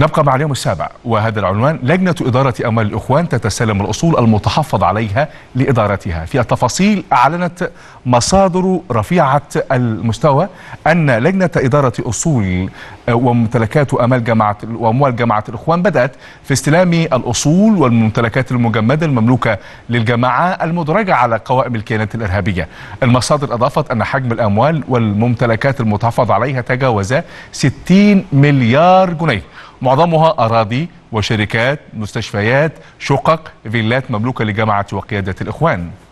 نبقى مع اليوم السابع وهذا العنوان لجنة إدارة أموال الإخوان تتسلم الأصول المتحفظ عليها لإدارتها في التفاصيل أعلنت مصادر رفيعة المستوى أن لجنة إدارة أصول آه، وممتلكات أمال جماعة وأموال جماعة الإخوان بدأت في استلام الأصول والممتلكات المجمدة المملوكة للجماعة المدرجة على قوائم الكيانات الإرهابية المصادر أضافت أن حجم الأموال والممتلكات المتحفظ عليها تجاوز 60 مليار جنيه معظمها أراضي وشركات مستشفيات شقق فيلات مملوكة لجماعة وقيادة الإخوان